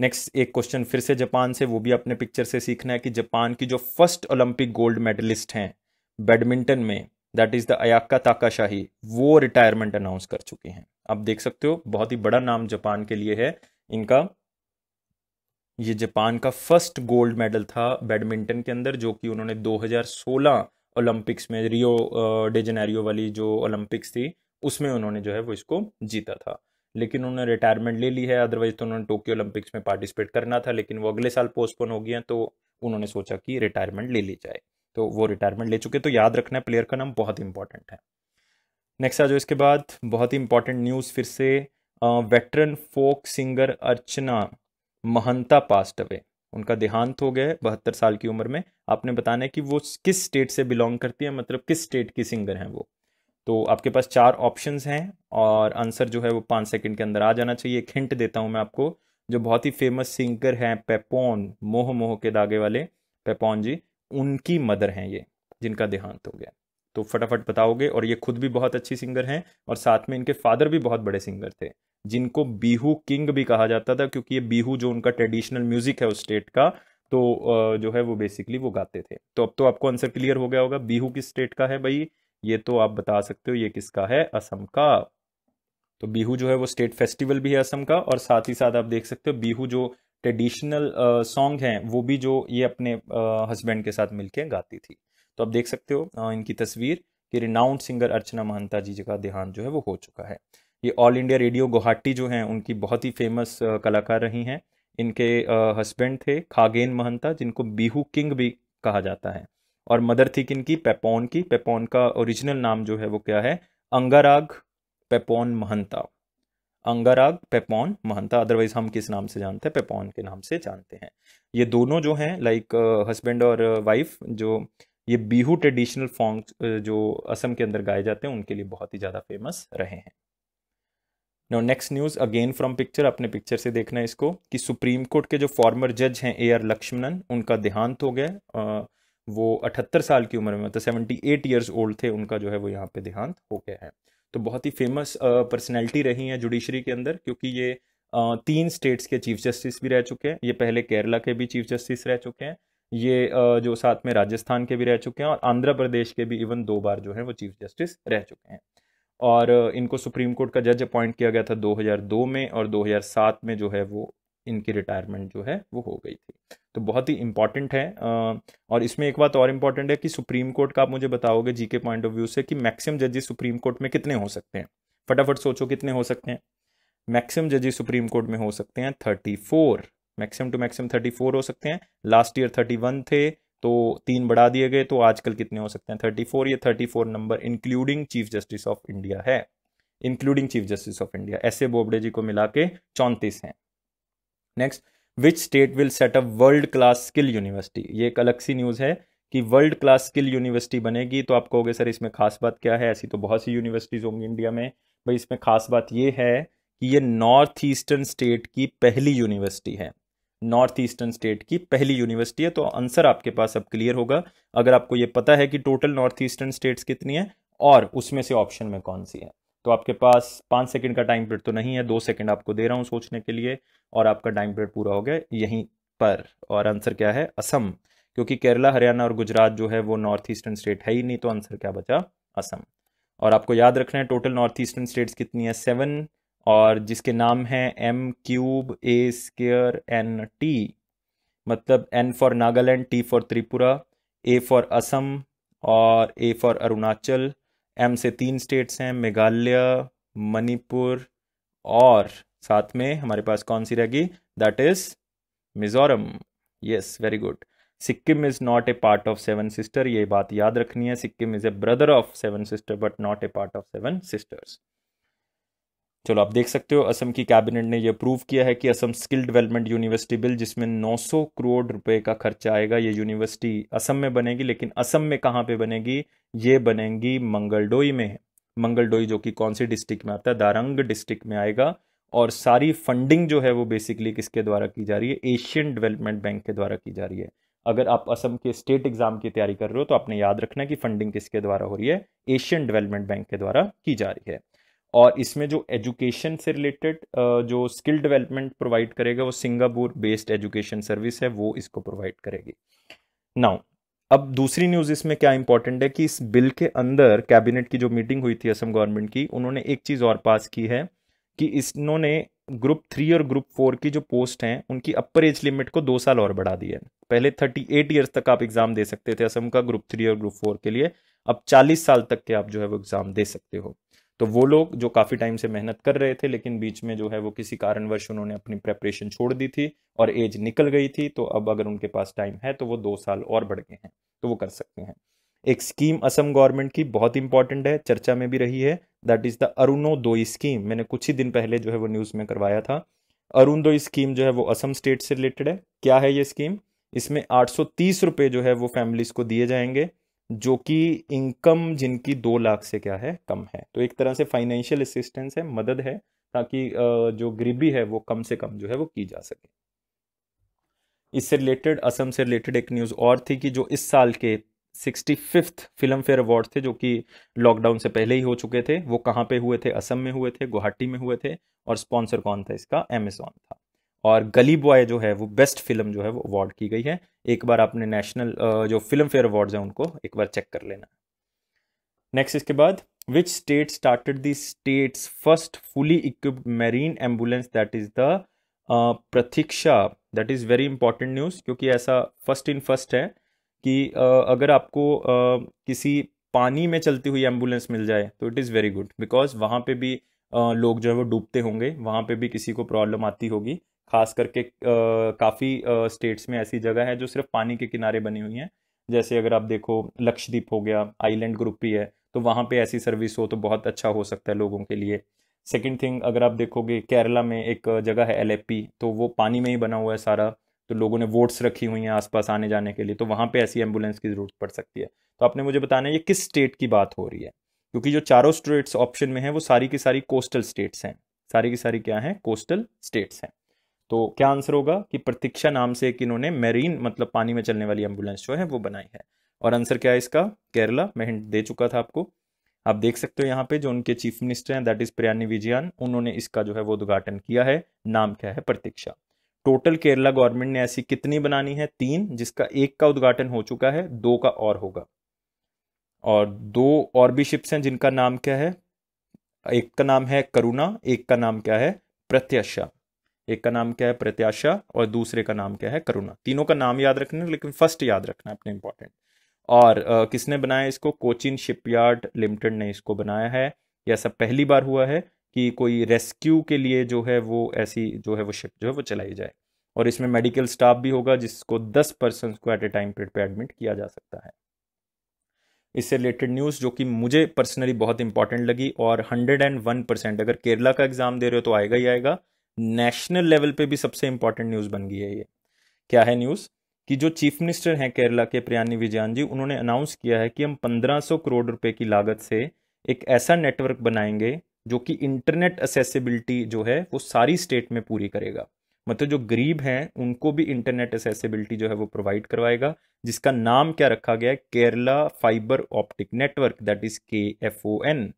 नेक्स्ट एक क्वेश्चन फिर से जापान से वो भी अपने पिक्चर से सीखना है कि जापान की जो फर्स्ट ओलंपिक गोल्ड मेडलिस्ट हैं बैडमिंटन में that is the Ayaka Takahashi वो रिटायरमेंट अनाउंस कर चुके हैं आप देख सकते हो बहुत ही बड़ा नाम जापान के लिए है इनका ये जापान का फर्स्ट गोल्ड मेडल था बैडमिंटन के अंदर जो कि उन्होंने 2016 ओलंपिक्स में रियो डेजनैरियो वाली जो ओलंपिक्स थी उसमें उन्होंने जो है वो इसको जीता था लेकिन उन्होंने रिटायरमेंट ले ली है अदरवाइज तो उन्होंने टोक्यो ओलंपिक्स में पार्टिसिपेट करना था लेकिन वो अगले साल पोस्टपोन हो गया तो उन्होंने सोचा कि रिटायरमेंट ले ली जाए तो वो रिटायरमेंट ले चुके तो याद रखना है प्लेयर का नाम बहुत इंपॉर्टेंट है नेक्स्ट आ जाओ इसके बाद बहुत ही इंपॉर्टेंट न्यूज़ फिर से veteran folk singer Archana Mahanta passed away उनका देहांत हो गया है बहत्तर साल की उम्र में आपने बताना है कि वो किस स्टेट से बिलोंग करती है मतलब किस स्टेट की सिंगर हैं वो तो आपके पास चार ऑप्शंस हैं और आंसर जो है वो पाँच सेकंड के अंदर आ जाना चाहिए एक हिंट देता हूँ मैं आपको जो बहुत ही फेमस सिंगर हैं पेपोन मोह मोह के दागे वाले पेपोन जी उनकी मदर हैं ये जिनका देहांत हो गया तो फटाफट बताओगे और ये खुद भी बहुत अच्छी सिंगर हैं और साथ में इनके फादर भी बहुत बड़े सिंगर थे जिनको बीहू किंग भी कहा जाता था क्योंकि ये बीहू जो उनका ट्रेडिशनल म्यूजिक है उस स्टेट का तो जो है वो बेसिकली वो गाते थे तो अब तो आपको आंसर क्लियर हो गया होगा बीहू किस स्टेट का है भाई ये तो आप बता सकते हो ये किसका है असम का तो बिहू जो है वो स्टेट फेस्टिवल भी है असम का और साथ ही साथ आप देख सकते हो बिहू जो ट्रेडिशनल सॉन्ग हैं वो भी जो ये अपने हस्बैंड के साथ मिलके गाती थी तो आप देख सकते हो इनकी तस्वीर कि रिनाउंड सिंगर अर्चना महंता जी का देहांत जो है वो हो चुका है ये ऑल इंडिया रेडियो गुवाहाटी जो हैं उनकी बहुत ही फेमस कलाकार रही हैं इनके हस्बैंड थे खागेन महंता जिनको बीहू किंग भी कहा जाता है और मदर थी किन की पेपोन की पेपोन का ओरिजिनल नाम जो है वो क्या है अंगाराग पेपोन महंता अंगाराग पेपोन महंता अदरवाइज हम किस नाम से जानते हैं पेपोन के नाम से जानते हैं ये दोनों जो हैं लाइक हस्बैंड और वाइफ जो ये बीहू ट्रेडिशनल फॉन्ग जो असम के अंदर गाए जाते हैं उनके लिए बहुत ही ज़्यादा फेमस रहे हैं no next news again from picture अपने पिक्चर से देखना है इसको कि सुप्रीम कोर्ट के जो फॉर्मर जज हैं ए आर लक्ष्मणन उनका देहांत हो गया वो अठहत्तर साल की उम्र में मतलब सेवेंटी एट ईयर्स ओल्ड थे उनका जो है वो यहाँ पे देहांत हो गया है तो बहुत ही फेमस पर्सनैलिटी रही है जुडिशरी के अंदर क्योंकि ये आ, तीन स्टेट्स के चीफ जस्टिस भी रह चुके हैं ये पहले केरला के भी चीफ जस्टिस रह चुके हैं ये आ, जो साथ में राजस्थान के भी रह चुके हैं और आंध्र प्रदेश के भी इवन दो बार जो है वो चीफ जस्टिस रह चुके हैं और इनको सुप्रीम कोर्ट का जज अपॉइंट किया गया था 2002 में और 2007 में जो है वो इनकी रिटायरमेंट जो है वो हो गई थी तो बहुत ही इंपॉर्टेंट है और इसमें एक बात और इम्पॉर्टेंट है कि सुप्रीम कोर्ट का आप मुझे बताओगे जीके पॉइंट ऑफ व्यू से कि मैक्सिमम जजेस सुप्रीम कोर्ट में कितने हो सकते हैं फटाफट सोचो कितने हो सकते हैं मैक्सिमम जजेस सुप्रीम कोर्ट में हो सकते हैं thirty four maximum to maximum thirty four हो सकते हैं लास्ट ईयर थर्टी वन थे तो तीन बढ़ा दिए गए तो आजकल कितने हो सकते हैं थर्टी फोर या thirty four number including chief justice of India है including chief justice of India S A Bobde ji को मिला के चौंतीस हैं next which state will set up world class skill university ये एक अलग सी न्यूज़ है कि वर्ल्ड क्लास स्किल यूनिवर्सिटी बनेगी तो आप कहोगे सर इसमें खास बात क्या है ऐसी तो बहुत सी यूनिवर्सिटीज़ होंगी इंडिया में भाई इसमें खास बात ये है कि ये नॉर्थ ईस्टर्न स्टेट की पहली यूनिवर्सिटी है नॉर्थ ईस्टर्न स्टेट की पहली यूनिवर्सिटी है तो आंसर आपके पास अब क्लियर होगा अगर आपको ये पता है कि टोटल नॉर्थ ईस्टर्न स्टेट्स कितनी है और उसमें से ऑप्शन में कौन सी है तो आपके पास पाँच सेकंड का टाइम पीरियड तो नहीं है दो सेकंड आपको दे रहा हूँ सोचने के लिए और आपका टाइम पीरियड पूरा हो गया यहीं पर और आंसर क्या है असम क्योंकि केरला हरियाणा और गुजरात जो है वो नॉर्थ ईस्टर्न स्टेट है ही नहीं तो आंसर क्या बचा असम और आपको याद रखना है टोटल नॉर्थ ईस्टर्न स्टेट्स कितनी है सेवन और जिसके नाम हैं M cube A square N T मतलब N for Nagaland T for Tripura A for Assam और ए फॉर अरुणाचल एम से तीन स्टेट्स हैं मेघालय मणिपुर और साथ में हमारे पास कौन सी रहेगी that is Mizoram yes very good Sikkim is not a part of seven sister ये बात याद रखनी है Sikkim is a brother of seven sister but not a part of seven sisters चलो आप देख सकते हो असम की कैबिनेट ने यह अप्रूव किया है कि Assam skill development university bill जिसमें 900 करोड़ रुपए का खर्चा आएगा ये यूनिवर्सिटी असम में बनेगी लेकिन असम में कहाँ पे बनेगी ये बनेगी मंगलडोई में मंगलडोई जो कि कौन सी डिस्ट्रिक्ट में आता है दारंग डिस्ट्रिक्ट में आएगा और सारी फंडिंग जो है वो बेसिकली किसके द्वारा की जा रही है एशियन डेवलपमेंट बैंक के द्वारा की जा रही है अगर आप असम के स्टेट एग्जाम की तैयारी कर रहे हो तो आपने याद रखना है कि फंडिंग किसके द्वारा हो रही है एशियन डेवलपमेंट बैंक के द्वारा की जा रही है और इसमें जो एजुकेशन से रिलेटेड जो स्किल डेवलपमेंट प्रोवाइड करेगा वो सिंगापुर बेस्ड एजुकेशन सर्विस है वो इसको प्रोवाइड करेगी नाउ अब दूसरी न्यूज़ इसमें क्या इंपॉर्टेंट है कि इस बिल के अंदर कैबिनेट की जो मीटिंग हुई थी असम गवर्नमेंट की उन्होंने एक चीज़ और पास की है कि इन्होंने ग्रुप थ्री और ग्रुप फोर की जो पोस्ट हैं उनकी अपर एज लिमिट को दो साल और बढ़ा दिया है पहले थर्टी एट ईयर्स तक आप एग्ज़ाम दे सकते थे असम का ग्रुप थ्री और ग्रुप फोर के लिए अब चालीस साल तक के आप जो है वो एग्ज़ाम दे सकते हो तो वो लोग जो काफ़ी टाइम से मेहनत कर रहे थे लेकिन बीच में जो है वो किसी कारणवश उन्होंने अपनी प्रेपरेशन छोड़ दी थी और एज निकल गई थी तो अब अगर उनके पास टाइम है तो वो दो साल और बढ़ गए हैं तो वो कर सकते हैं एक स्कीम असम गवर्नमेंट की बहुत इंपॉर्टेंट है चर्चा में भी रही है दैट इज़ द अरुणो दोई स्कीम मैंने कुछ ही दिन पहले जो है वो न्यूज़ में करवाया था अरुण दोई स्कीम जो है वो असम स्टेट से रिलेटेड है क्या है ये स्कीम इसमें आठ सौ जो है वो फैमिलीज़ को दिए जाएंगे जो कि इनकम जिनकी दो लाख से क्या है कम है तो एक तरह से फाइनेंशियल असिस्टेंस है मदद है ताकि जो गरीबी है वो कम से कम जो है वो की जा सके इससे रिलेटेड असम से रिलेटेड एक न्यूज़ और थी कि जो इस साल के sixty fifth Filmfare award थे जो कि लॉकडाउन से पहले ही हो चुके थे वो कहाँ पे हुए थे असम में हुए थे गुवाहाटी में हुए थे और स्पॉन्सर कौन था इसका एमेजॉन था और गली बॉय जो है वो बेस्ट फिल्म जो है वो अवार्ड की गई है एक बार आपने नेशनल जो फिल्म फेयर अवार्ड्स हैं उनको एक बार चेक कर लेना नेक्स्ट इसके बाद which state started the state's first fully equipped marine ambulance that is the Pratiksha that is very important news क्योंकि ऐसा फर्स्ट इन फर्स्ट है कि uh, अगर आपको uh, किसी पानी में चलती हुई एम्बुलेंस मिल जाए तो it is very good because वहाँ पे भी uh, लोग जो है वो डूबते होंगे वहाँ पे भी किसी को प्रॉब्लम आती होगी खास करके काफ़ी स्टेट्स में ऐसी जगह है जो सिर्फ पानी के किनारे बनी हुई हैं जैसे अगर आप देखो लक्षद्वीप हो गया आइलैंड ग्रुप भी है तो वहाँ पे ऐसी सर्विस हो तो बहुत अच्छा हो सकता है लोगों के लिए सेकंड थिंग अगर आप देखोगे केरला में एक जगह है एल तो वो पानी में ही बना हुआ है सारा तो लोगों ने वोट्स रखी हुई हैं आस आने जाने के लिए तो वहाँ पर ऐसी एम्बुलेंस की ज़रूरत पड़ सकती है तो आपने मुझे बताना ये किस स्टेट की बात हो रही है क्योंकि जो चारों स्टेट्स ऑप्शन में हैं वो सारी की सारी कोस्टल स्टेट्स हैं सारी की सारी क्या हैं कोस्टल स्टेट्स हैं तो क्या आंसर होगा कि प्रतीक्षा नाम से एक इन्होंने मेरीन मतलब पानी में चलने वाली एम्बुलेंस जो है वो बनाई है और आंसर क्या है इसका केरला मैं हिंट दे चुका था आपको आप देख सकते हो यहाँ पे जो उनके चीफ मिनिस्टर हैं दैट इज प्रयानी विजयन उन्होंने इसका जो है वो उद्घाटन किया है नाम क्या है प्रतीक्षा टोटल केरला गवर्नमेंट ने ऐसी कितनी बनानी है तीन जिसका एक का उद्घाटन हो चुका है दो का और होगा और दो और भी शिप्स हैं जिनका नाम क्या है एक का नाम है करुणा एक का नाम क्या है प्रत्याशा एक का नाम क्या है प्रत्याशा और दूसरे का नाम क्या है करुणा तीनों का नाम याद रखना लेकिन फर्स्ट याद रखना अपने इंपॉर्टेंट और आ, किसने बनाया इसको कोचिन शिपयार्ड लिमिटेड ने इसको बनाया है यह सब पहली बार हुआ है कि कोई रेस्क्यू के लिए जो है वो ऐसी जो है वो शिप जो है वो चलाई जाए और इसमें मेडिकल स्टाफ भी होगा जिसको दस पर्सन को एट ए टाइम पीरियड पर एडमिट किया जा सकता है इससे रिलेटेड न्यूज़ जो कि मुझे पर्सनली बहुत इंपॉर्टेंट लगी और हंड्रेड एंड वन परसेंट अगर केरला का एग्ज़ाम दे रहे हो तो आएगा ही आएगा नेशनल लेवल पे भी सबसे इंपॉर्टेंट न्यूज़ बन गई है ये क्या है न्यूज़ कि जो चीफ मिनिस्टर हैं केरला के प्रियानी विजयन जी उन्होंने अनाउंस किया है कि हम 1500 करोड़ रुपए की लागत से एक ऐसा नेटवर्क बनाएंगे जो कि इंटरनेट असेसिबिलिटी जो है वो सारी स्टेट में पूरी करेगा मतलब जो गरीब हैं उनको भी इंटरनेट असेसिबिलिटी जो है वो प्रोवाइड करवाएगा जिसका नाम क्या रखा गया है Kerala fibre optic network that is K F O N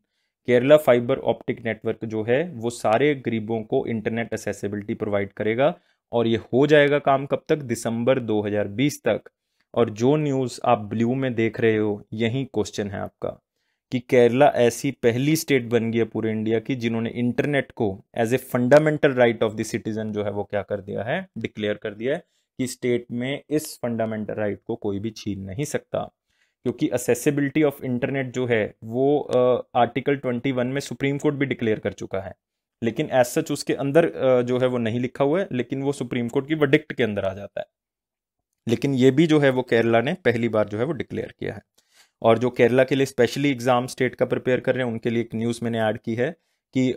Kerala fibre optic network जो है वो सारे गरीबों को इंटरनेट एसेसिबिलिटी प्रोवाइड करेगा और ये हो जाएगा काम कब तक दिसंबर 2020 तक और जो न्यूज़ आप ब्लू में देख रहे हो यही क्वेश्चन है आपका कि केरला ऐसी पहली स्टेट बन गई है पूरे इंडिया की जिन्होंने इंटरनेट को as a fundamental right of the citizen जो है वो क्या कर दिया है डिक्लेयर कर दिया है कि स्टेट में इस फंडामेंटल राइट को कोई भी छीन नहीं सकता क्योंकि असेसिबिलिटी ऑफ इंटरनेट जो है वो आर्टिकल ट्वेंटी वन में सुप्रीम कोर्ट भी डिक्लेयर कर चुका है लेकिन एज सच उसके अंदर uh, जो है वो नहीं लिखा हुआ है लेकिन वो सुप्रीम कोर्ट की वडिक्ट के अंदर आ जाता है लेकिन ये भी जो है वो केरला ने पहली बार जो है वो डिक्लेयर किया है और जो केरला के लिए स्पेशली एग्जाम स्टेट का प्रिपेयर कर रहे हैं उनके लिए एक न्यूज़ मैंने ऐड की है कि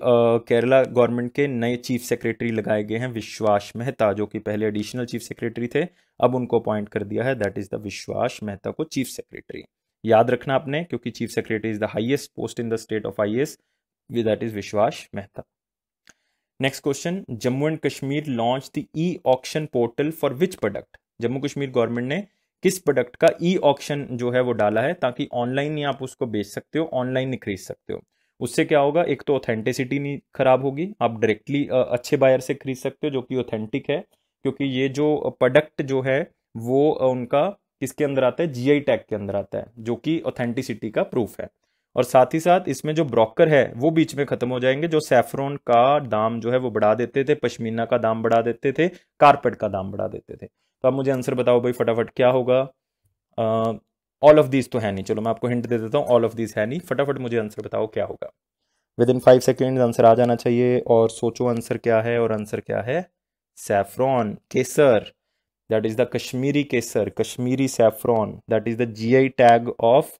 केरला गवर्नमेंट के नए चीफ सेक्रेटरी लगाए गए हैं विश्वास मेहता जो कि पहले एडिशनल चीफ सेक्रेटरी थे अब उनको अपॉइंट कर दिया है दैट इज़ द विश्वास मेहता को चीफ सेक्रेटरी याद रखना आपने क्योंकि chief secretary is the highest post in the state of I S that is Vishwas Mehta next question Jammu and Kashmir launch the e auction portal for which product Jammu Kashmir government ने किस product का e auction जो है वो डाला है ताकि ऑनलाइन ही आप उसको बेच सकते हो ऑनलाइन ही खरीद सकते हो उससे क्या होगा एक तो ऑथेंटिसिटी नहीं खराब होगी आप डायरेक्टली अच्छे बायर से खरीद सकते हो जो कि ऑथेंटिक है क्योंकि ये जो प्रोडक्ट जो है वो उनका किसके अंदर आता है आई टैग के अंदर आता है जो कि ऑथेंटिसिटी का प्रूफ है और साथ ही साथ इसमें जो ब्रोकर है वो बीच में खत्म हो जाएंगे जो सेफ्रॉन का दाम जो है वो बढ़ा देते थे पश्मीना का दाम बढ़ा देते थे कारपेट का दाम बढ़ा देते थे तो आप मुझे आंसर बताओ भाई फटाफट क्या होगा आ, ऑल ऑफ दीज तो है नहीं चलो मैं आपको हिंट दे देता हूँ ऑल ऑफ दीज है नहीं फटाफट मुझे आंसर बताओ क्या होगा within five second answer आ जाना चाहिए और सोचो आंसर क्या है और आंसर क्या है saffron kesar that is the Kashmiri kesar Kashmiri saffron that is the GI tag of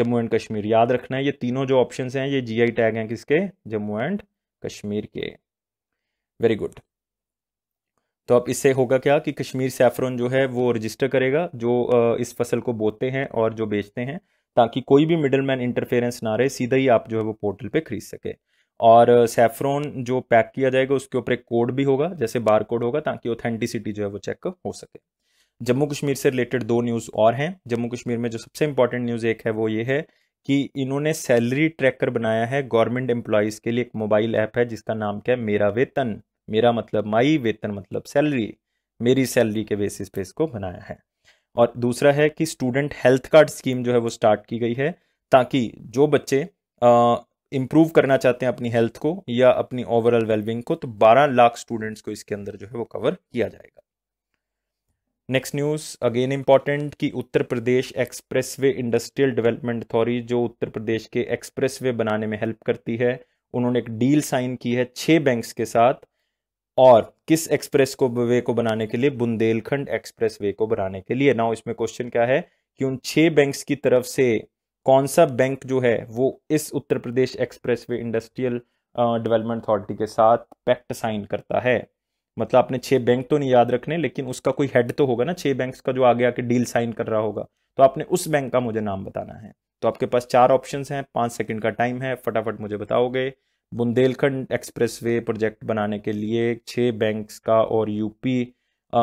Jammu and Kashmir याद रखना है ये तीनों जो ऑप्शन हैं ये जीआई टैग हैं किसके जम्मू एंड कश्मीर के वेरी गुड तो अब इससे होगा क्या कि कश्मीर सैफरन जो है वो रजिस्टर करेगा जो इस फसल को बोते हैं और जो बेचते हैं ताकि कोई भी मिडल मैन इंटरफेरेंस ना रहे सीधा ही आप जो है वो पोर्टल पे खरीद सके और सैफ्रॉन जो पैक किया जाएगा उसके ऊपर एक कोड भी होगा जैसे बार कोड होगा ताकि ऑथेंटिसिटी जो है वो चेक हो सके जम्मू कश्मीर से रिलेटेड दो न्यूज़ और हैं जम्मू कश्मीर में जो सबसे इंपॉर्टेंट न्यूज़ एक है वो ये है कि इन्होंने सैलरी ट्रैकर बनाया है गवर्नमेंट एम्प्लॉयज़ के लिए एक मोबाइल ऐप है जिसका नाम क्या है मेरा वेतन मेरा मतलब माई वेतन मतलब सैलरी मेरी सैलरी के बेसिस पे इसको बनाया है और दूसरा है कि स्टूडेंट हेल्थ कार्ड स्कीम जो है वो स्टार्ट की गई है ताकि जो बच्चे इम्प्रूव करना चाहते हैं अपनी हेल्थ को या अपनी ओवरऑल वेलबींग को तो 12 लाख स्टूडेंट्स को इसके अंदर जो है वो कवर किया जाएगा नेक्स्ट न्यूज़ अगेन इम्पॉर्टेंट कि Uttar Pradesh express industrial development authority जो उत्तर प्रदेश के एक्सप्रेस बनाने में हेल्प करती है उन्होंने एक डील साइन की है छः बैंक्स के साथ और किस एक्सप्रेस को वे को बनाने के लिए बुंदेलखंड एक्सप्रेस वे को बनाने के लिए नाउ इसमें क्वेश्चन क्या है कि उन छह बैंक्स की तरफ से कौन सा बैंक जो है वो इस Uttar Pradesh expressway industrial development authority के साथ पैक्ट साइन करता है मतलब आपने छह बैंक तो नहीं याद रखने लेकिन उसका कोई हेड तो होगा ना छह बैंक का जो आगे आके डील साइन कर रहा होगा तो आपने उस बैंक का मुझे नाम बताना है तो आपके पास चार ऑप्शन हैं पांच सेकंड का टाइम है फटाफट मुझे बताओगे बुंदेलखंड एक्सप्रेसवे प्रोजेक्ट बनाने के लिए छः बैंक्स का और यूपी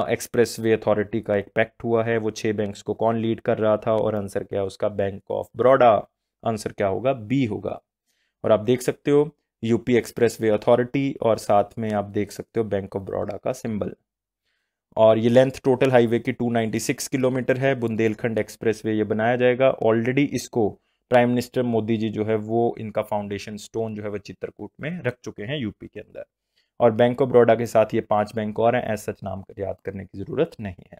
एक्सप्रेसवे अथॉरिटी का एक पैक्ट हुआ है वो छः बैंक्स को कौन लीड कर रहा था और आंसर क्या है उसका बैंक ऑफ बड़ौदा आंसर क्या होगा बी होगा और आप देख सकते हो यूपी एक्सप्रेसवे अथॉरिटी और साथ में आप देख सकते हो बैंक ऑफ बड़ौदा का सिंबल और ये लेंथ टोटल हाईवे की 296 किलोमीटर है बुंदेलखंड एक्सप्रेसवे ये बनाया जाएगा ऑलरेडी इसको प्राइम मिनिस्टर मोदी जी जो है वो इनका फाउंडेशन स्टोन जो है वो चित्रकूट में रख चुके हैं यूपी के अंदर और बैंक ऑफ बड़ौदा के साथ ये पांच बैंक और हैं ऐसा नाम कर याद करने की ज़रूरत नहीं है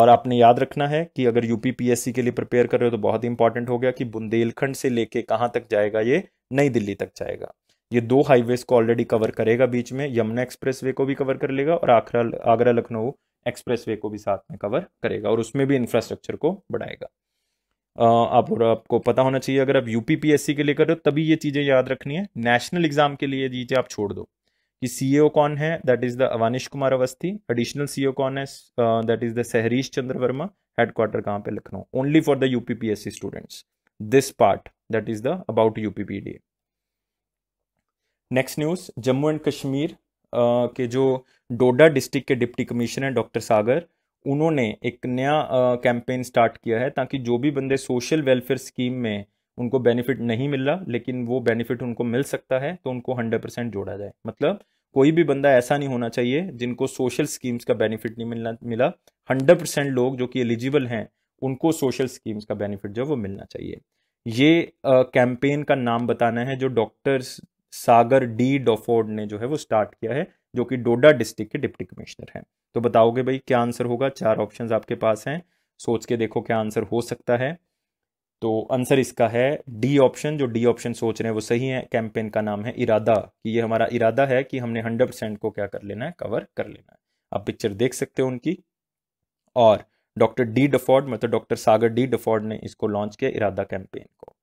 और आपने याद रखना है कि अगर यूपी पीएससी के लिए प्रिपेयर कर रहे हो तो बहुत ही इंपॉर्टेंट हो गया कि बुंदेलखंड से लेके कहाँ तक जाएगा ये नई दिल्ली तक जाएगा ये दो हाईवेज को ऑलरेडी कवर करेगा बीच में यमुना एक्सप्रेस को भी कवर कर लेगा और आगरा आगरा लखनऊ एक्सप्रेस को भी साथ में कवर करेगा और उसमें भी इंफ्रास्ट्रक्चर को बढ़ाएगा आप और आपको पता होना चाहिए अगर आप यूपीपीएससी के लिए कर रहे हो तभी ये चीज़ें याद रखनी है नेशनल एग्जाम के लिए चीज़ें आप छोड़ दो कि सीईओ कौन है that is the Awanish Kumar Awasthi additional CEO कौन है that is the Sahrish Chandra Verma headquarter कहाँ पे Lucknow only for the UPPSC students this part that is the about UPPDA next news Jammu and Kashmir के जो डोडा डिस्ट्रिक्ट के डिप्टी कमिश्नर डॉक्टर सागर उन्होंने एक नया कैंपेन स्टार्ट किया है ताकि जो भी बंदे सोशल वेलफेयर स्कीम में उनको बेनिफिट नहीं मिल रहा लेकिन वो बेनिफिट उनको मिल सकता है तो उनको हंड्रेड परसेंट जोड़ा जाए मतलब कोई भी बंदा ऐसा नहीं होना चाहिए जिनको सोशल स्कीम्स का बेनिफिट नहीं मिलना मिला हंड्रेड परसेंट लोग जो कि एलिजिबल हैं उनको सोशल स्कीम्स का बेनिफिट जो वो मिलना चाहिए ये कैंपेन का नाम बताना है जो डॉक्टर सागर डी डोफोर्ड ने जो है वो स्टार्ट किया है जो कि डोडा डिस्ट्रिक्ट के डिप्टी कमिश्नर हैं तो बताओगे भाई क्या आंसर होगा चार ऑप्शंस आपके पास हैं सोच के देखो क्या आंसर हो सकता है तो आंसर इसका है डी ऑप्शन जो डी ऑप्शन सोच रहे हैं वो सही है कैंपेन का नाम है इरादा कि ये हमारा इरादा है कि हमने हंड्रेड परसेंट को क्या कर लेना है कवर कर लेना है आप पिक्चर देख सकते हो उनकी और डॉक्टर डी डफोर्ड मतलब डॉक्टर सागर डी डफोर्ड ने इसको लॉन्च किया इरादा कैंपेन को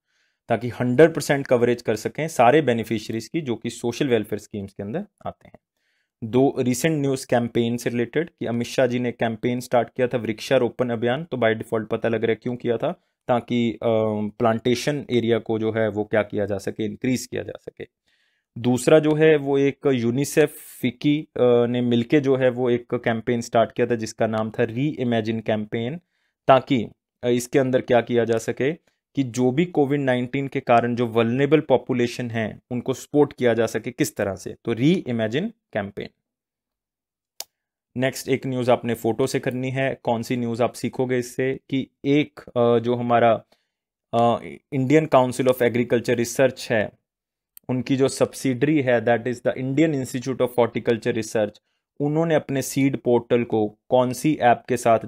ताकि 100 परसेंट कवरेज कर सकें सारे बेनिफिशियरीज की जो कि सोशल वेलफेयर स्कीम्स के अंदर आते हैं दो रिसेंट न्यूज़ कैंपेन से रिलेटेड कि अमित शाह जी ने कैंपेन स्टार्ट किया था वृक्षारोपण अभियान तो बाय डिफ़ॉल्ट पता लग रहा है क्यों किया था ताकि प्लांटेशन एरिया को जो है वो क्या किया जा सके इंक्रीज़ किया जा सके दूसरा जो है वो एक यूनिसेफ फिक्की ने मिलके जो है वो एक कैंपेन स्टार्ट किया था जिसका नाम था री इमेजिन कैंपेन ताकि इसके अंदर क्या किया जा सके कि जो भी कोविड नाइन्टीन के कारण जो वलनेबल पॉपुलेशन है उनको सपोर्ट किया जा सके किस तरह से तो री इमेजिन कैंपेन नेक्स्ट एक न्यूज़ आपने फ़ोटो से करनी है कौन सी न्यूज़ आप सीखोगे इससे कि एक जो हमारा Indian council of agriculture research है उनकी जो सब्सिडरी है that is the Indian institute of horticulture research उन्होंने अपने सीड पोर्टल को कौन सी ऐप के साथ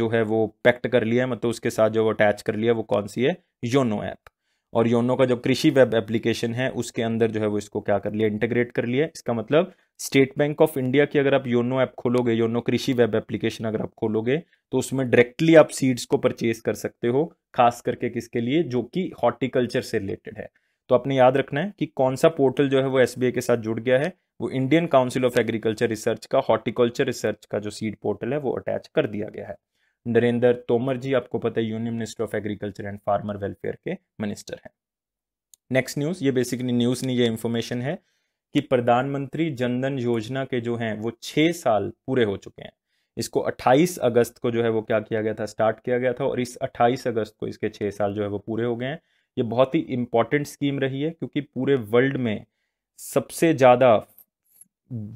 जो है वो पैक्ट कर लिया है मतलब उसके साथ जो अटैच कर लिया है वो कौन सी है योनो ऐप और योनो का जो कृषि वेब एप्लीकेशन है उसके अंदर जो है वो इसको क्या कर लिया इंटीग्रेट कर लिया इसका मतलब स्टेट बैंक ऑफ इंडिया की अगर आप योनो ऐप खोलोगे योनो कृषि वेब एप्लीकेशन अगर आप खोलोगे तो उसमें डायरेक्टली आप सीड्स को परचेज कर सकते हो खास करके किसके लिए जो कि हॉर्टिकल्चर से रिलेटेड है तो आपने याद रखना है कि कौन सा पोर्टल जो है वो एस के साथ जुड़ गया है वो Indian council of agriculture research का हॉर्टिकल्चर रिसर्च का जो सीड पोर्टल है वो अटैच कर दिया गया है नरेंद्र तोमर जी आपको पता है union minister of agriculture and farmer welfare के मिनिस्टर हैं नेक्स्ट न्यूज़ ये बेसिकली न्यूज़ नहीं ये इंफॉर्मेशन है कि प्रधानमंत्री जनधन योजना के जो हैं वो छह साल पूरे हो चुके हैं इसको 28 अगस्त को जो है वो क्या किया गया था स्टार्ट किया गया था और इस 28 अगस्त को इसके छह साल जो है वो पूरे हो गए हैं ये बहुत ही इंपॉर्टेंट स्कीम रही है क्योंकि पूरे वर्ल्ड में सबसे ज़्यादा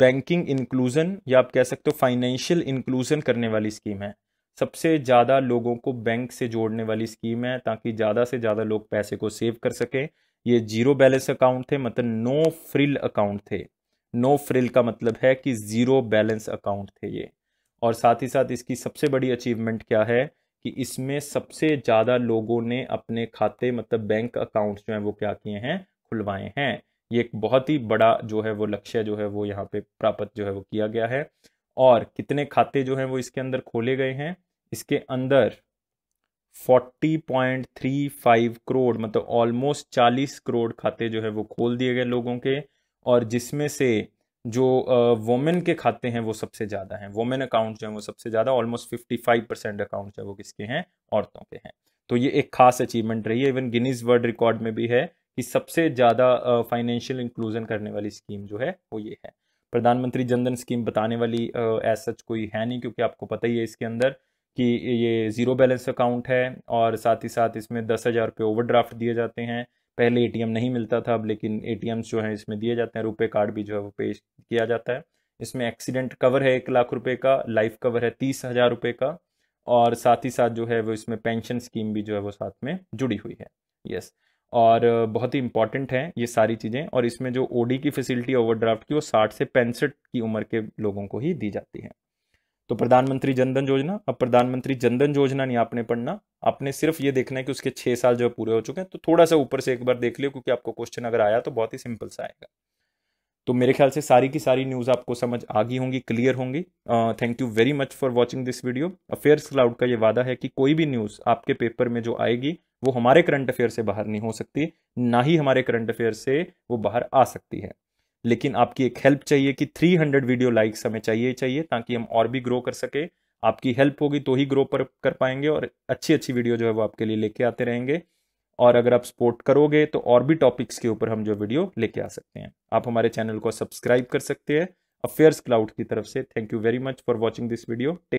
बैंकिंग इंक्लूजन या आप कह सकते हो फाइनेंशियल इंक्लूजन करने वाली स्कीम है सबसे ज़्यादा लोगों को बैंक से जोड़ने वाली स्कीम है ताकि ज़्यादा से ज़्यादा लोग पैसे को सेव कर सकें ये जीरो बैलेंस अकाउंट थे मतलब नो फ्रिल अकाउंट थे नो फ्रिल का मतलब है कि ज़ीरो बैलेंस अकाउंट थे ये और साथ ही साथ इसकी सबसे बड़ी अचीवमेंट क्या है कि इसमें सबसे ज़्यादा लोगों ने अपने खाते मतलब बैंक अकाउंट्स जो हैं वो क्या किए हैं खुलवाए हैं ये एक बहुत ही बड़ा जो है वो लक्ष्य जो है वो यहाँ पे प्राप्त जो है वो किया गया है और कितने खाते जो हैं वो इसके अंदर खोले गए हैं इसके अंदर 40.35 करोड़ मतलब ऑलमोस्ट 40 करोड़ खाते जो है वो खोल दिए गए लोगों के और जिसमें से जो वोमेन के खाते हैं वो सबसे ज़्यादा हैं वोमेन अकाउंट जो है वो सबसे ज़्यादा ऑलमोस्ट 55 परसेंट अकाउंट जो है वो किसके हैं औरतों के हैं तो ये एक खास अचीवमेंट रही है इवन गिनीज वर्ल्ड रिकॉर्ड में भी है कि सबसे ज़्यादा फाइनेंशियल इंक्लूजन करने वाली स्कीम जो है वो ये है प्रधानमंत्री जनधन स्कीम बताने वाली एज सच कोई है नहीं क्योंकि आपको पता ही है इसके अंदर कि ये ज़ीरो बैलेंस अकाउंट है और साथ ही साथ इसमें दस हज़ार रुपये ओवर दिए जाते हैं पहले ए नहीं मिलता था अब लेकिन ए जो हैं इसमें दिए जाते हैं रुपये कार्ड भी जो है वो पेश किया जाता है इसमें एक्सीडेंट कवर है एक लाख रुपये का लाइफ कवर है तीस हज़ार रुपये का और साथ ही साथ जो है वो इसमें पेंशन स्कीम भी जो है वो साथ में जुड़ी हुई है यस और बहुत ही इंपॉर्टेंट है ये सारी चीज़ें और इसमें जो ओडी की फैसिलिटी ओवरड्राफ्ट की वो साठ से पैंसठ की उम्र के लोगों को ही दी जाती है तो प्रधानमंत्री जनधन योजना अब प्रधानमंत्री जनधन योजना नहीं आपने पढ़ना आपने सिर्फ ये देखना है कि उसके छह साल जो पूरे हो चुके हैं तो थोड़ा सा ऊपर से एक बार देख लियो क्योंकि आपको क्वेश्चन अगर आया तो बहुत ही सिंपल सा आएगा तो मेरे ख्याल से सारी की सारी न्यूज़ आपको समझ आ गई होंगी क्लियर होंगी thank you very much for watching this video affairs cloud का ये वादा है कि कोई भी न्यूज़ आपके पेपर में जो आएगी वो हमारे करंट अफेयर से बाहर नहीं हो सकती ना ही हमारे करंट अफेयर से वो बाहर आ सकती है लेकिन आपकी एक हेल्प चाहिए कि 300 वीडियो लाइक्स हमें चाहिए चाहिए ताकि हम और भी ग्रो कर सके आपकी हेल्प होगी तो ही ग्रो पर कर पाएंगे और अच्छी अच्छी वीडियो जो है वो आपके लिए लेके आते रहेंगे और अगर आप सपोर्ट करोगे तो और भी टॉपिक्स के ऊपर हम जो वीडियो लेके आ सकते हैं आप हमारे चैनल को सब्सक्राइब कर सकते हैं अफेयर्स क्लाउड की तरफ से thank you very much for watching this video